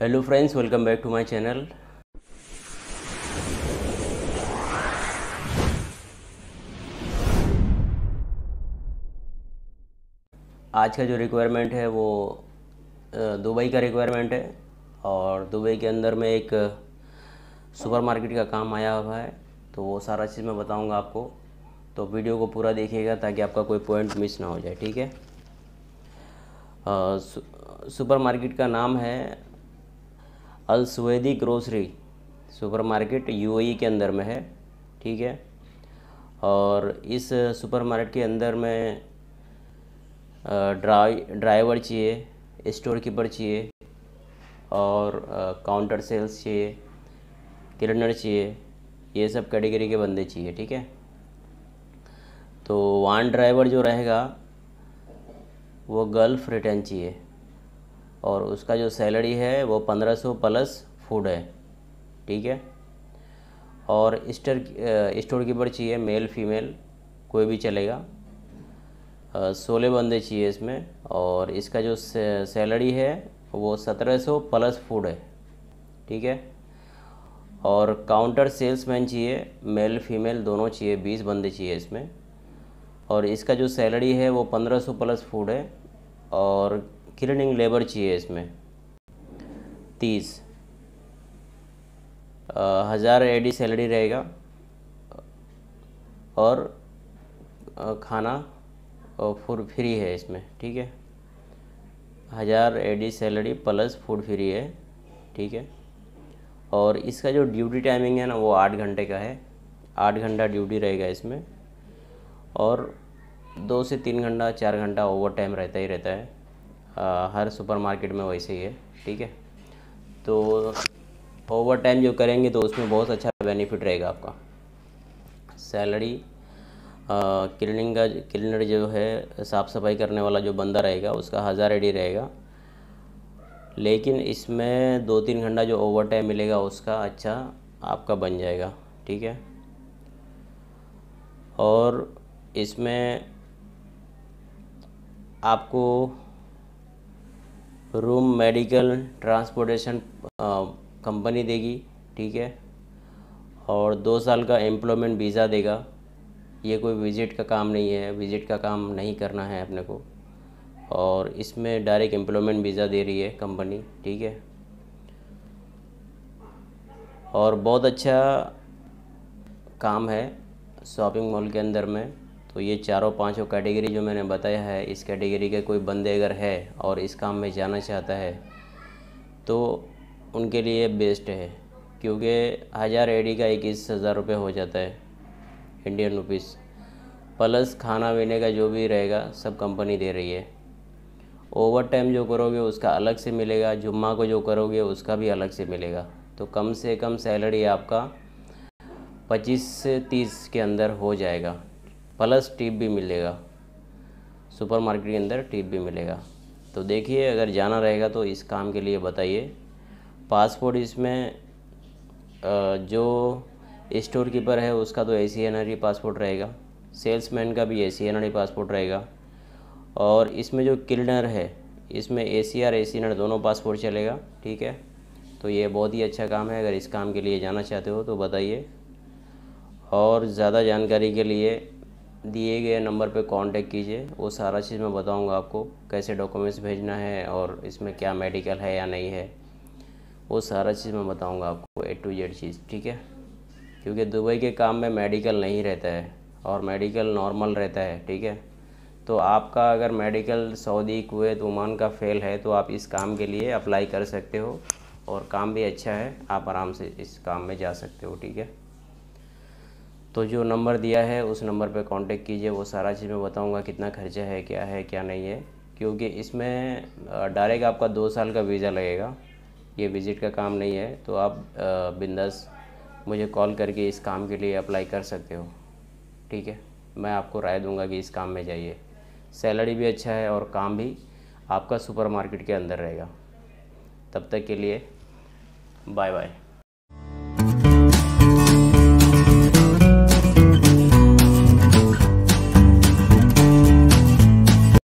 hello friends welcome back to my channel आज का जो रिक्वायरमेंट है वो दुबई का रिक्वायरमेंट है और दुबई के अंदर में एक सुपरमार्केट का काम आया हुआ है तो वो सारा चीज़ मैं बताऊंगा आपको तो वीडियो को पूरा देखिएगा ताकि आपका कोई पॉइंट मिस ना हो जाए ठीक है सुपरमार्केट का नाम है सुवेदी ग्रोसरी सुपरमार्केट यूएई के अंदर में है ठीक है और इस सुपरमार्केट के अंदर में ड्राई ड्राइवर चाहिए स्टोर कीपर चाहिए और काउंटर सेल्स चाहिए किरनर चाहिए ये सब कैटेगरी के बंदे चाहिए ठीक है तो वन ड्राइवर जो रहेगा वो गल्फ रिटर्न चाहिए और उसका जो सैलरी है वो पंद्रह सौ प्लस फूड है ठीक है और स्टर स्टोर कीपर चाहिए मेल फीमेल कोई भी चलेगा सोलह बंदे चाहिए इसमें और इसका जो सैलरी है वो सत्रह सौ प्लस फूड है ठीक है और काउंटर सेल्समैन चाहिए मेल फीमेल दोनों चाहिए बीस बंदे चाहिए इसमें और इसका जो सैलरी है वो पंद्रह सौ प्लस फूड है और किलनिंग लेबर चाहिए इसमें तीस हज़ार एडी सैलरी रहेगा और खाना फूड फ्री है इसमें ठीक है हज़ार एडी सैलरी प्लस फूड फ्री है ठीक है और इसका जो ड्यूटी टाइमिंग है ना वो आठ घंटे का है आठ घंटा ड्यूटी रहेगा इसमें और दो से तीन घंटा चार घंटा ओवर टाइम रहता ही रहता है आ, हर सुपरमार्केट में वैसे ही है ठीक है तो ओवर टाइम जो करेंगे तो उसमें बहुत अच्छा बेनिफिट रहेगा आपका सैलरी क्लिनिंग का क्लिनर जो है साफ़ सफाई करने वाला जो बंदा रहेगा उसका हज़ार एडी रहेगा लेकिन इसमें दो तीन घंटा जो ओवर टाइम मिलेगा उसका अच्छा आपका बन जाएगा ठीक है और इसमें आपको रूम मेडिकल ट्रांसपोर्टेशन कंपनी देगी ठीक है और दो साल का एम्प्लॉयमेंट वीज़ा देगा ये कोई विजिट का काम नहीं है विजिट का काम नहीं करना है अपने को और इसमें डायरेक्ट एम्प्लॉयमेंट वीज़ा दे रही है कंपनी ठीक है और बहुत अच्छा काम है शॉपिंग मॉल के अंदर में तो ये चारों पांचों कैटेगरी जो मैंने बताया है इस कैटेगरी के कोई बंदे अगर है और इस काम में जाना चाहता है तो उनके लिए बेस्ट है क्योंकि हज़ार एडी का इक्कीस हज़ार रुपये हो जाता है इंडियन रुपीज़ प्लस खाना पीने का जो भी रहेगा सब कंपनी दे रही है ओवर टाइम जो करोगे उसका अलग से मिलेगा जुम्मा को जो करोगे उसका भी अलग से मिलेगा तो कम से कम सैलरी आपका 25 से 30 के अंदर हो जाएगा प्लस टिप भी मिलेगा सुपरमार्केट के अंदर टिप भी मिलेगा तो देखिए अगर जाना रहेगा तो इस काम के लिए बताइए पासपोर्ट इसमें जो स्टोर कीपर है उसका तो A C N R passport रहेगा सेल्समैन का भी A C N R passport रहेगा और इसमें जो किलनर है इसमें A C R A C N दोनों पासपोर्ट चलेगा ठीक है तो ये बहुत ही अच्छा काम है अगर इस काम के लिए जाना चाहते हो तो बताइए और ज़्यादा जानकारी के लिए दिए गए नंबर पे कांटेक्ट कीजिए वो सारा चीज़ मैं बताऊंगा आपको कैसे डॉक्यूमेंट्स भेजना है और इसमें क्या मेडिकल है या नहीं है वो सारा चीज़ मैं बताऊंगा आपको ए टू जेड चीज़ ठीक है क्योंकि दुबई के काम में मेडिकल नहीं रहता है और मेडिकल नॉर्मल रहता है ठीक है तो आपका अगर मेडिकल सऊदी कुवैत ओमान का फेल है तो आप इस काम के लिए अप्लाई कर सकते हो और काम भी अच्छा है आप आराम से इस काम में जा सकते हो ठीक है तो जो नंबर दिया है उस नंबर पर कॉन्टेक्ट कीजिए वो सारा चीज़ मैं बताऊँगा कितना खर्चा है क्या है क्या नहीं है क्योंकि इसमें डायरेक्ट आपका दो साल का वीज़ा लगेगा ये विज़िट का काम नहीं है तो आप बिंदस मुझे कॉल करके इस काम के लिए अप्लाई कर सकते हो ठीक है मैं आपको राय दूंगा कि इस काम में जाइए सैलरी भी अच्छा है और काम भी आपका सुपरमार्केट के अंदर रहेगा तब तक के लिए बाय बाय